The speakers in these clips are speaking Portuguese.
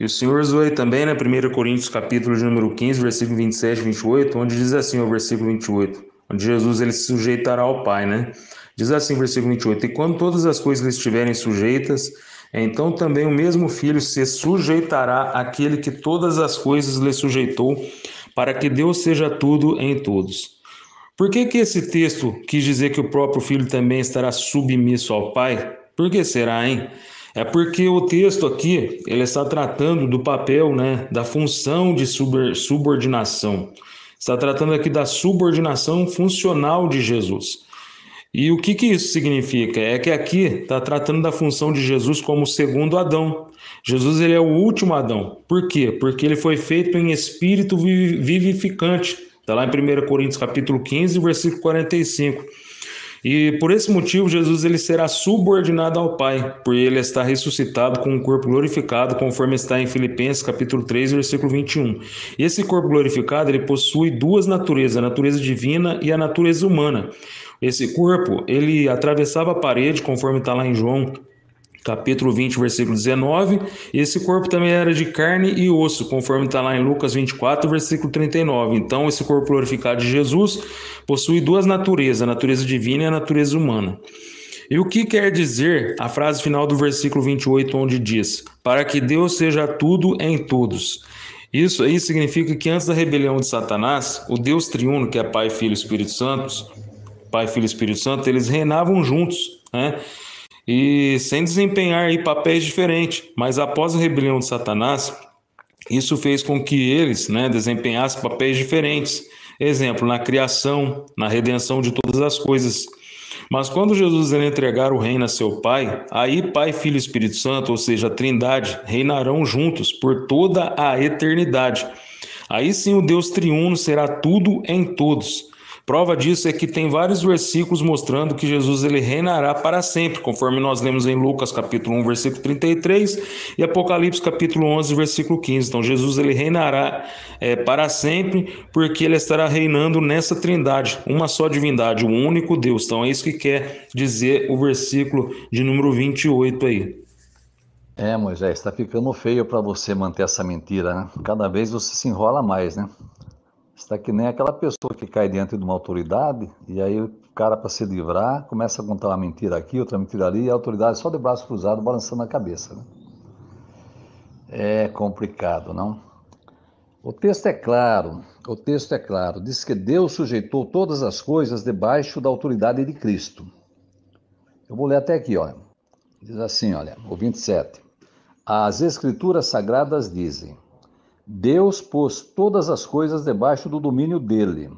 E o Senhor usou aí também, né, 1 Coríntios capítulo de número 15, versículo 27 e 28, onde diz assim, o versículo 28, onde Jesus ele se sujeitará ao Pai, né? Diz assim, versículo 28, E quando todas as coisas lhe estiverem sujeitas, então também o mesmo filho se sujeitará àquele que todas as coisas lhe sujeitou, para que Deus seja tudo em todos. Por que, que esse texto quis dizer que o próprio filho também estará submisso ao pai? Por que será, hein? É porque o texto aqui ele está tratando do papel, né, da função de subordinação. Está tratando aqui da subordinação funcional de Jesus. E o que, que isso significa? É que aqui está tratando da função de Jesus como segundo Adão. Jesus ele é o último Adão. Por quê? Porque ele foi feito em espírito vivificante. Está lá em 1 Coríntios capítulo 15, versículo 45. E por esse motivo, Jesus ele será subordinado ao Pai, por ele está ressuscitado com um corpo glorificado, conforme está em Filipenses capítulo 3, versículo 21. E esse corpo glorificado, ele possui duas naturezas, a natureza divina e a natureza humana. Esse corpo, ele atravessava a parede, conforme está lá em João capítulo 20, versículo 19. Esse corpo também era de carne e osso, conforme está lá em Lucas 24, versículo 39. Então, esse corpo glorificado de Jesus possui duas naturezas, a natureza divina e a natureza humana. E o que quer dizer a frase final do versículo 28, onde diz: Para que Deus seja tudo em todos. Isso aí significa que antes da rebelião de Satanás, o Deus triuno, que é Pai, Filho e Espírito Santo, Pai, Filho e Espírito Santo, eles reinavam juntos, né? e sem desempenhar aí papéis diferentes. Mas após a rebelião de Satanás, isso fez com que eles né, desempenhassem papéis diferentes. Exemplo, na criação, na redenção de todas as coisas. Mas quando Jesus entregar o reino a seu Pai, aí Pai, Filho e Espírito Santo, ou seja, a Trindade, reinarão juntos por toda a eternidade. Aí sim o Deus triuno será tudo em todos. Prova disso é que tem vários versículos mostrando que Jesus ele reinará para sempre, conforme nós lemos em Lucas capítulo 1, versículo 33 e Apocalipse capítulo 11, versículo 15. Então Jesus ele reinará é, para sempre, porque ele estará reinando nessa trindade, uma só divindade, um único Deus. Então é isso que quer dizer o versículo de número 28 aí. É, Moisés, está ficando feio para você manter essa mentira, né? Cada vez você se enrola mais, né? Está que nem aquela pessoa que cai diante de uma autoridade e aí o cara, para se livrar, começa a contar uma mentira aqui, outra mentira ali, e a autoridade só de braço cruzado, balançando a cabeça. Né? É complicado, não? O texto é claro, o texto é claro. Diz que Deus sujeitou todas as coisas debaixo da autoridade de Cristo. Eu vou ler até aqui, olha. Diz assim, olha, o 27. As Escrituras Sagradas dizem. Deus pôs todas as coisas debaixo do domínio dele.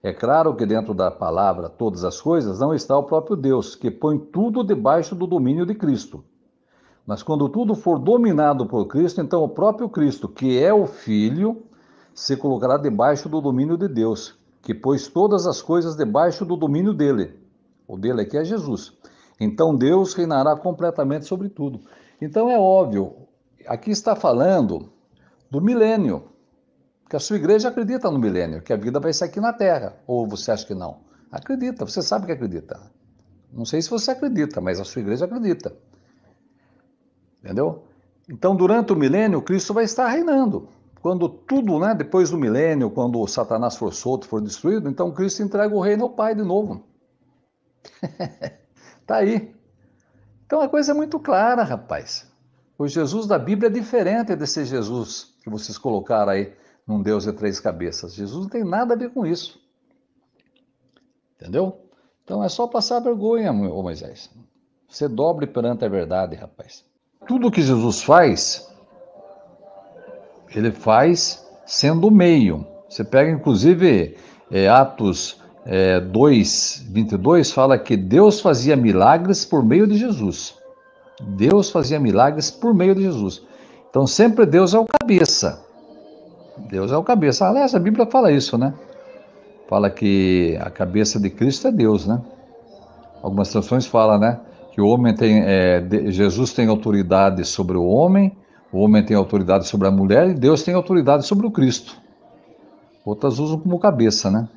É claro que dentro da palavra todas as coisas não está o próprio Deus, que põe tudo debaixo do domínio de Cristo. Mas quando tudo for dominado por Cristo, então o próprio Cristo, que é o Filho, se colocará debaixo do domínio de Deus, que pôs todas as coisas debaixo do domínio dele. O dele aqui é Jesus. Então Deus reinará completamente sobre tudo. Então é óbvio, aqui está falando do milênio. Que a sua igreja acredita no milênio, que a vida vai ser aqui na Terra. Ou você acha que não? Acredita, você sabe que acredita. Não sei se você acredita, mas a sua igreja acredita. Entendeu? Então, durante o milênio, Cristo vai estar reinando. Quando tudo, né, depois do milênio, quando Satanás for solto, for destruído, então Cristo entrega o reino ao Pai de novo. tá aí. Então a coisa é muito clara, rapaz. O Jesus da Bíblia é diferente desse Jesus que vocês colocaram aí num Deus de três cabeças. Jesus não tem nada a ver com isso. Entendeu? Então é só passar vergonha, ô Moisés. Você dobre perante a verdade, rapaz. Tudo que Jesus faz, ele faz sendo o meio. Você pega, inclusive, é, Atos é, 2, 22, fala que Deus fazia milagres por meio de Jesus. Deus fazia milagres por meio de Jesus. Então sempre Deus é o cabeça. Deus é o cabeça. Aliás, a Bíblia fala isso, né? Fala que a cabeça de Cristo é Deus, né? Algumas traduções falam, né? Que o homem tem, é, Jesus tem autoridade sobre o homem, o homem tem autoridade sobre a mulher e Deus tem autoridade sobre o Cristo. Outras usam como cabeça, né?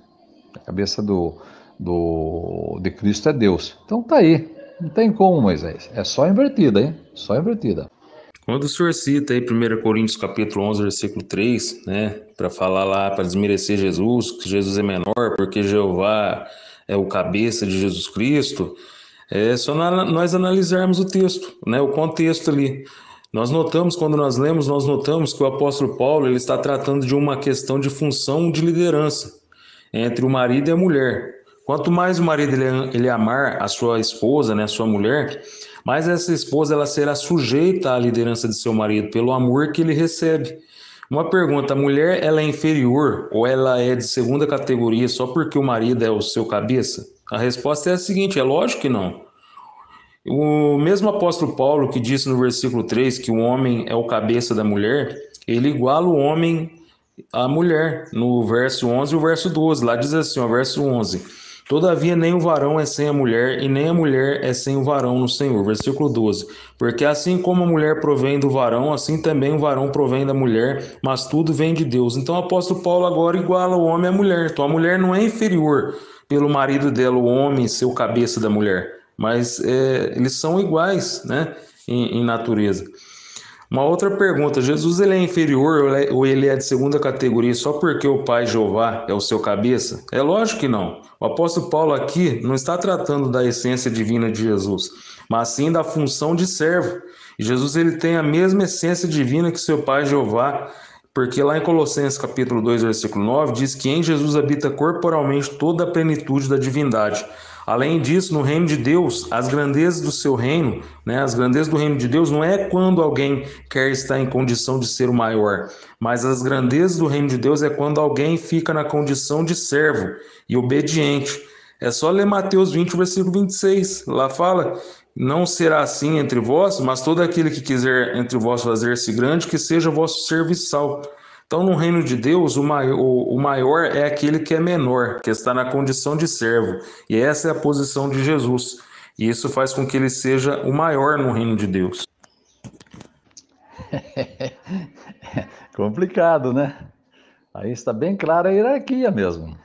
A cabeça do, do de Cristo é Deus. Então tá aí. Não tem como, Moisés. É só invertida, hein? Só invertida. Quando o senhor cita aí 1 Coríntios capítulo 11, versículo 3, né, para falar lá, para desmerecer Jesus, que Jesus é menor, porque Jeová é o cabeça de Jesus Cristo, é só na, nós analisarmos o texto, né, o contexto ali. Nós notamos, quando nós lemos, nós notamos que o apóstolo Paulo ele está tratando de uma questão de função de liderança entre o marido e a mulher. Quanto mais o marido ele, ele amar a sua esposa, né, a sua mulher, mais essa esposa ela será sujeita à liderança de seu marido pelo amor que ele recebe. Uma pergunta: a mulher ela é inferior ou ela é de segunda categoria só porque o marido é o seu cabeça? A resposta é a seguinte: é lógico que não. O mesmo apóstolo Paulo que disse no versículo 3 que o homem é o cabeça da mulher, ele iguala o homem à mulher, no verso 11 e o verso 12. Lá diz assim, o verso 11: Todavia, nem o varão é sem a mulher, e nem a mulher é sem o varão no Senhor. Versículo 12. Porque assim como a mulher provém do varão, assim também o varão provém da mulher, mas tudo vem de Deus. Então, o apóstolo Paulo agora iguala o homem à mulher. Então, a mulher não é inferior pelo marido dela, o homem, seu cabeça da mulher. Mas é, eles são iguais né, em, em natureza. Uma outra pergunta: Jesus ele é inferior é, ou ele é de segunda categoria só porque o Pai Jeová é o seu cabeça? É lógico que não. O apóstolo Paulo aqui não está tratando da essência divina de Jesus, mas sim da função de servo. Jesus ele tem a mesma essência divina que seu Pai Jeová, porque lá em Colossenses capítulo 2, versículo 9, diz que em Jesus habita corporalmente toda a plenitude da divindade. Além disso, no reino de Deus, as grandezas do seu reino, né, as grandezas do reino de Deus não é quando alguém quer estar em condição de ser o maior, mas as grandezas do reino de Deus é quando alguém fica na condição de servo e obediente. É só ler Mateus 20, versículo 26. Lá fala: Não será assim entre vós, mas todo aquele que quiser entre vós fazer-se grande, que seja vosso serviçal. Então, no reino de Deus, o maior, o maior é aquele que é menor, que está na condição de servo. E essa é a posição de Jesus. E isso faz com que ele seja o maior no reino de Deus. Complicado, né? Aí está bem clara a hierarquia mesmo.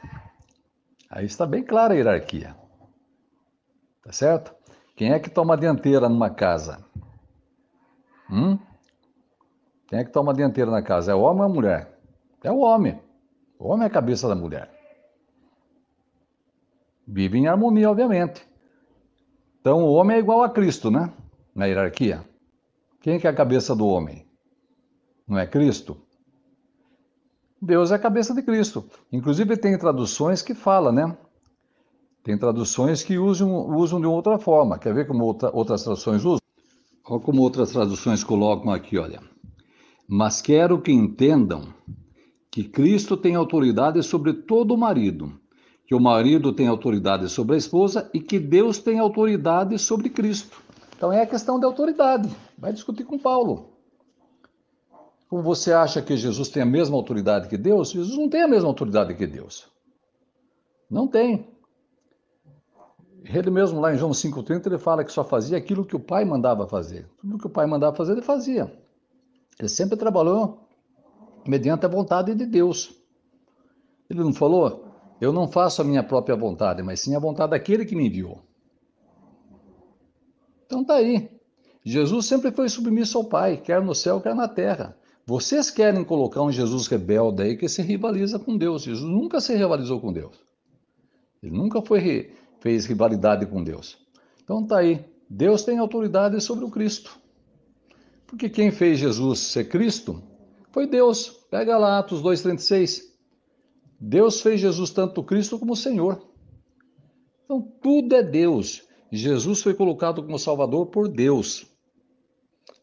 Aí está bem clara a hierarquia. Tá certo? Quem é que toma a dianteira numa casa? Hum? Quem é que toma dianteira na casa? É o homem ou a mulher? É o homem. O homem é a cabeça da mulher. Vive em harmonia, obviamente. Então o homem é igual a Cristo, né? Na hierarquia. Quem é, que é a cabeça do homem? Não é Cristo? Deus é a cabeça de Cristo. Inclusive tem traduções que fala, né? Tem traduções que usam, usam de outra forma. Quer ver como outra, outras traduções usam? Olha como outras traduções colocam aqui, olha. Mas quero que entendam que Cristo tem autoridade sobre todo o marido, que o marido tem autoridade sobre a esposa e que Deus tem autoridade sobre Cristo. Então é a questão da autoridade. Vai discutir com Paulo. Como você acha que Jesus tem a mesma autoridade que Deus? Jesus não tem a mesma autoridade que Deus. Não tem. Ele mesmo lá em João 5,30 ele fala que só fazia aquilo que o pai mandava fazer. Tudo que o pai mandava fazer, ele fazia. Ele sempre trabalhou mediante a vontade de Deus. Ele não falou, eu não faço a minha própria vontade, mas sim a vontade daquele que me enviou. Então tá aí. Jesus sempre foi submisso ao Pai, quer no céu, quer na terra. Vocês querem colocar um Jesus rebelde aí que se rivaliza com Deus. Jesus nunca se rivalizou com Deus. Ele nunca foi, fez rivalidade com Deus. Então tá aí. Deus tem autoridade sobre o Cristo. Porque quem fez Jesus ser Cristo foi Deus. Pega lá Atos 2,36. Deus fez Jesus tanto Cristo como Senhor. Então tudo é Deus. Jesus foi colocado como Salvador por Deus.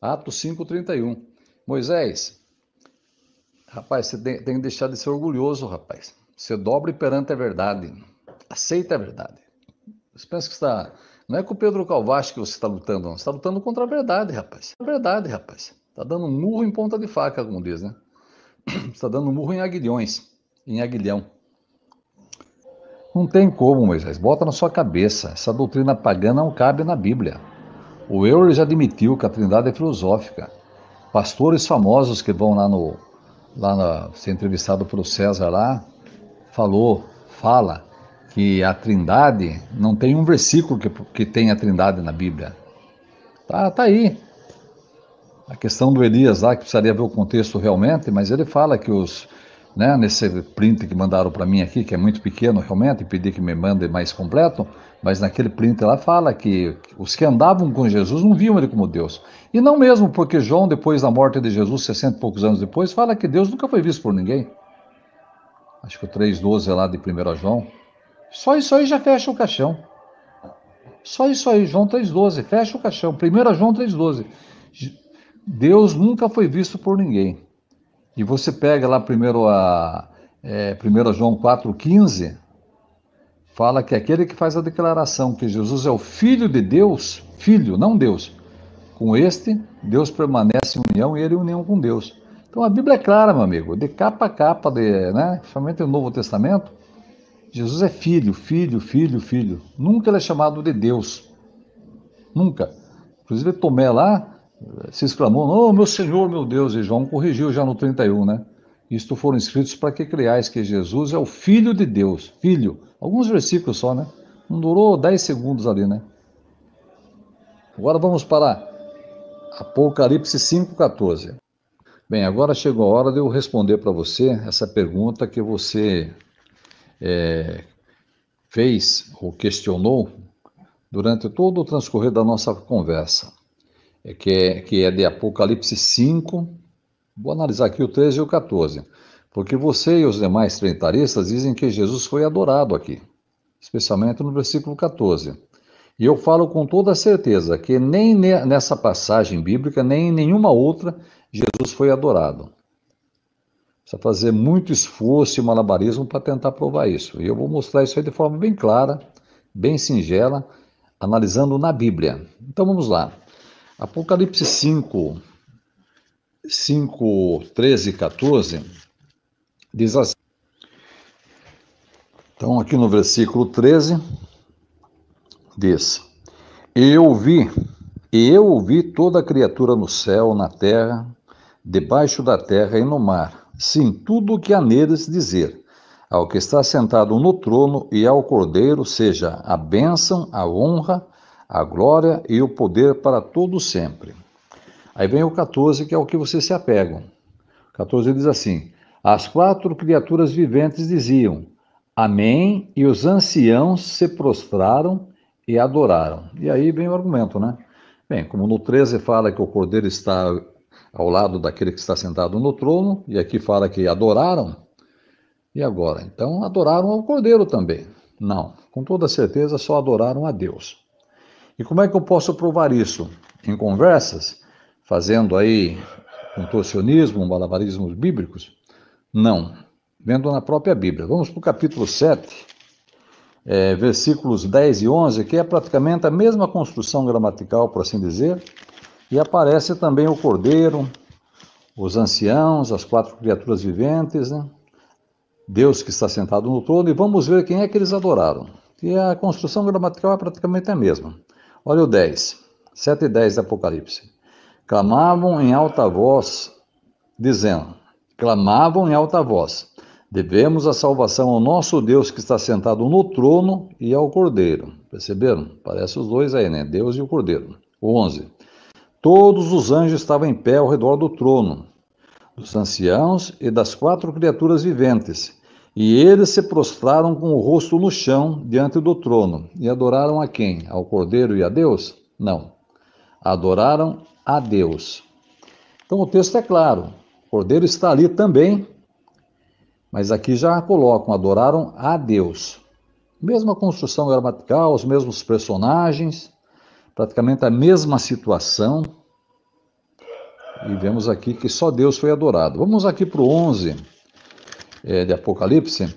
Atos 5,31. Moisés, rapaz, você tem, que deixar de ser orgulhoso, rapaz. Você dobre perante a verdade. Aceita a verdade. Você pensa que está. Não é com o Pedro Calvache que você está lutando, não. Você está lutando contra a verdade, rapaz. A verdade, rapaz. Está dando murro em ponta de faca, como diz, né? Está dando murro em aguilhões, em aguilhão. Não tem como, Moisés. Bota na sua cabeça. Essa doutrina pagã não cabe na Bíblia. O Euler já admitiu que a Trindade é filosófica. Pastores famosos que vão lá no lá na, ser entrevistado pelo César lá falou, fala que a Trindade não tem um versículo que, que tem a Trindade na Bíblia. Tá, tá aí. A questão do Elias lá, que precisaria ver o contexto realmente, mas ele fala que os, né, nesse print que mandaram para mim aqui, que é muito pequeno realmente, pedi que me mande mais completo, mas naquele print ela fala que os que andavam com Jesus não viam ele como Deus. E não mesmo porque João, depois da morte de Jesus, 60 e poucos anos depois, fala que Deus nunca foi visto por ninguém. Acho que o 3,12 é lá de 1 João. Só isso aí já fecha o caixão. Só isso aí, João 3,12. Fecha o caixão. 1 João 3,12. Deus nunca foi visto por ninguém. E você pega lá primeiro a é, 1 João 4,15, fala que é aquele que faz a declaração que Jesus é o Filho de Deus, Filho, não Deus. Com este, Deus permanece em união e ele em união com Deus. Então a Bíblia é clara, meu amigo, de capa a capa, de, né? principalmente o Novo Testamento, Jesus é filho, filho, filho, filho. Nunca ele é chamado de Deus. Nunca. Inclusive Tomé lá eh, se exclamou: "Não, oh, meu Senhor, meu Deus", e João corrigiu já no 31, né? Isto foram escritos para que creais que Jesus é o filho de Deus, filho. Alguns versículos só, né? Não durou 10 segundos ali, né? Agora vamos para Apocalipse 5:14. Bem, agora chegou a hora de eu responder para você essa pergunta que você é, fez ou questionou durante todo o transcorrer da nossa conversa, é que, é, que é de Apocalipse 5, vou analisar aqui o 13 e o 14, porque você e os demais trinitaristas dizem que Jesus foi adorado aqui, especialmente no versículo 14. E eu falo com toda certeza que nem nessa passagem bíblica, nem em nenhuma outra, Jesus foi adorado. Precisa fazer muito esforço e malabarismo para tentar provar isso. E eu vou mostrar isso aí de forma bem clara, bem singela, analisando na Bíblia. Então vamos lá. Apocalipse 5, 5, 13 e 14 diz assim. Então, aqui no versículo 13, diz: Eu ouvi, e eu ouvi toda criatura no céu, na terra, debaixo da terra e no mar Sim, tudo o que há neles dizer. Ao que está sentado no trono e ao Cordeiro seja a bênção, a honra, a glória e o poder para todo sempre. Aí vem o 14, que é o que vocês se apegam. 14 diz assim: As quatro criaturas viventes diziam: Amém, e os anciãos se prostraram e adoraram. E aí vem o argumento, né? Bem, como no 13 fala que o cordeiro está ao lado daquele que está sentado no trono, e aqui fala que adoraram. E agora? Então adoraram ao cordeiro também. Não, com toda certeza só adoraram a Deus. E como é que eu posso provar isso? Em conversas, fazendo aí contorcionismo, malabarismos bíblicos? Não, vendo na própria Bíblia. Vamos para o capítulo 7, é, eh, versículos 10 e 11, que é praticamente a mesma construção gramatical, por assim dizer, e aparece também o cordeiro, os anciãos, as quatro criaturas viventes, né? Deus que está sentado no trono, e vamos ver quem é que eles adoraram. E a construção gramatical é praticamente a mesma. Olha o 10, 7 e 10 do Apocalipse. Clamavam em alta voz, dizendo: Clamavam em alta voz, devemos a salvação ao nosso Deus que está sentado no trono e ao Cordeiro. Perceberam? Parece os dois aí, né? Deus e o Cordeiro. O 11. Todos os anjos estavam em pé ao redor do trono, dos anciãos e das quatro criaturas viventes, e eles se prostraram com o rosto no chão diante do trono. E adoraram a quem? Ao Cordeiro e a Deus? Não. Adoraram a Deus. Então o texto é claro. O Cordeiro está ali também, mas aqui já colocam: adoraram a Deus. Mesma construção gramatical, os mesmos personagens, praticamente a mesma situação. E vemos aqui que só Deus foi adorado. Vamos aqui para o 11 é, de Apocalipse,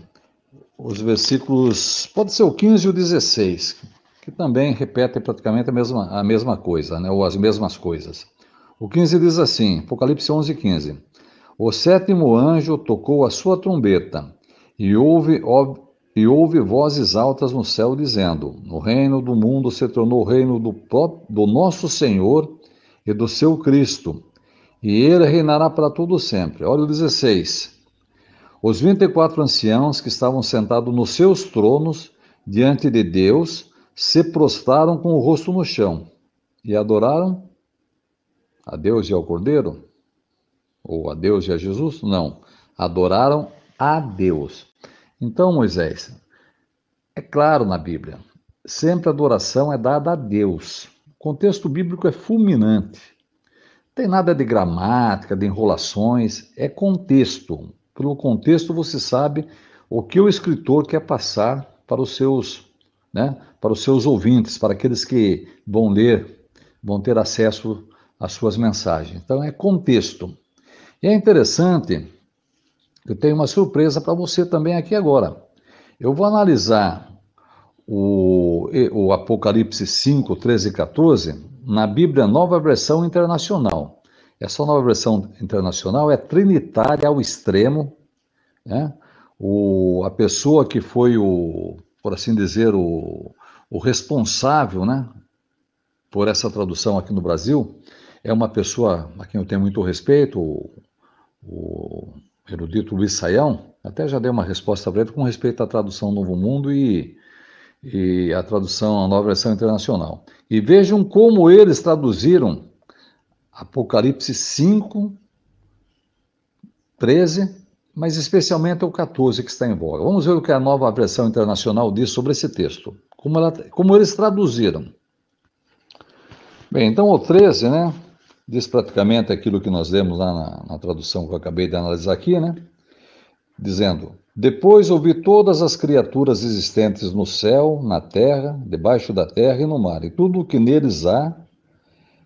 os versículos, pode ser o 15 e o 16, que também repetem praticamente a mesma, a mesma coisa, né, ou as mesmas coisas. O 15 diz assim, Apocalipse 11, 15. O sétimo anjo tocou a sua trombeta, e houve ob e houve vozes altas no céu dizendo: O reino do mundo se tornou o reino do, do nosso Senhor e do seu Cristo, e ele reinará para todo sempre. Olha o 16. Os 24 anciãos que estavam sentados nos seus tronos diante de Deus se prostraram com o rosto no chão e adoraram a Deus e ao Cordeiro? Ou a Deus e a Jesus? Não. Adoraram a Deus então, Moisés, é claro na Bíblia, sempre a adoração é dada a Deus. O contexto bíblico é fulminante. Tem nada de gramática, de enrolações, é contexto. Pelo contexto você sabe o que o escritor quer passar para os seus, né, para os seus ouvintes, para aqueles que vão ler, vão ter acesso às suas mensagens. Então é contexto. E é interessante eu tenho uma surpresa para você também aqui agora. Eu vou analisar o, o Apocalipse 5, 13 e 14 na Bíblia Nova Versão Internacional. Essa nova versão internacional é trinitária ao extremo. Né? O, a pessoa que foi o, por assim dizer, o, o responsável né, por essa tradução aqui no Brasil é uma pessoa a quem eu tenho muito respeito, o, o erudito Luiz Saião, até já dei uma resposta para ele com respeito à tradução Novo Mundo e, e a tradução, a nova versão internacional. E vejam como eles traduziram Apocalipse 5, 13, mas especialmente o 14 que está em voga. Vamos ver o que a nova versão internacional diz sobre esse texto, como, ela, como eles traduziram. Bem, então o 13, né? diz praticamente aquilo que nós lemos lá na, na tradução que eu acabei de analisar aqui, né? Dizendo: Depois ouvi todas as criaturas existentes no céu, na terra, debaixo da terra e no mar, e tudo o que neles há,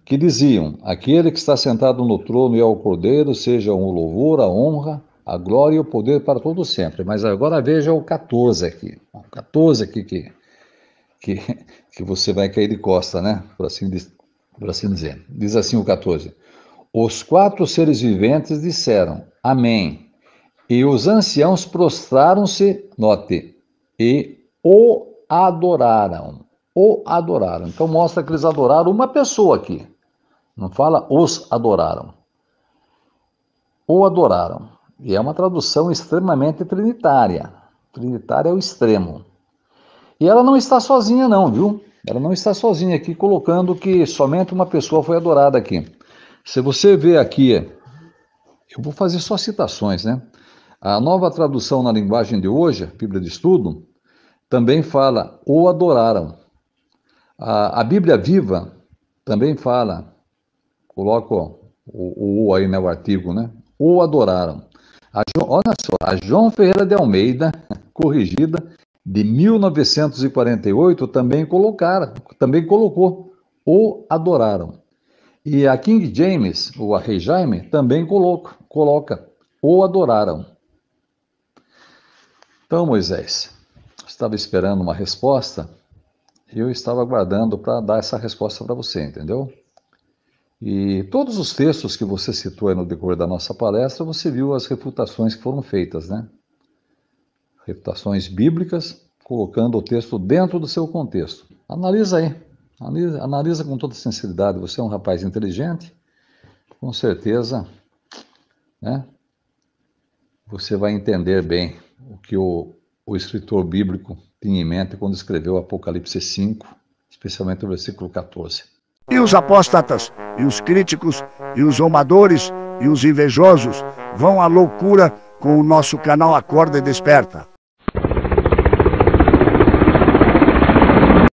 que diziam: Aquele que está sentado no trono e ao é cordeiro, seja o louvor, a honra, a glória e o poder para todo sempre. Mas agora veja o 14 aqui. O 14 aqui que, que, que você vai cair de costa, né? Por assim por assim dizer. Diz assim o 14: Os quatro seres viventes disseram: Amém. E os anciãos prostraram-se, note, e o adoraram. O adoraram. Então mostra que eles adoraram uma pessoa aqui. Não fala os adoraram. O adoraram. E é uma tradução extremamente trinitária. Trinitária é o extremo. E ela não está sozinha, não, viu? Ela não está sozinha aqui colocando que somente uma pessoa foi adorada aqui. Se você ver aqui, eu vou fazer só citações, né? A nova tradução na linguagem de hoje, Bíblia de Estudo, também fala o adoraram. A, a Bíblia Viva também fala, coloco o, o aí, né, o artigo, né? O adoraram. A, olha só, a João Ferreira de Almeida, corrigida, de 1948 também colocaram, também colocou ou adoraram. E a King James, ou a Rei Jaime, também coloca, coloca ou adoraram. Então, Moisés, estava esperando uma resposta e eu estava aguardando para dar essa resposta para você, entendeu? E todos os textos que você citou no decorrer da nossa palestra, você viu as refutações que foram feitas, né? reputações bíblicas, colocando o texto dentro do seu contexto. Analisa aí, analisa, analisa com toda sinceridade. Você é um rapaz inteligente, com certeza, né? Você vai entender bem o que o, o escritor bíblico tinha em mente quando escreveu Apocalipse 5, especialmente o versículo 14. E os apóstatas, e os críticos, e os amadores, e os invejosos vão à loucura com o nosso canal Acorda e Desperta.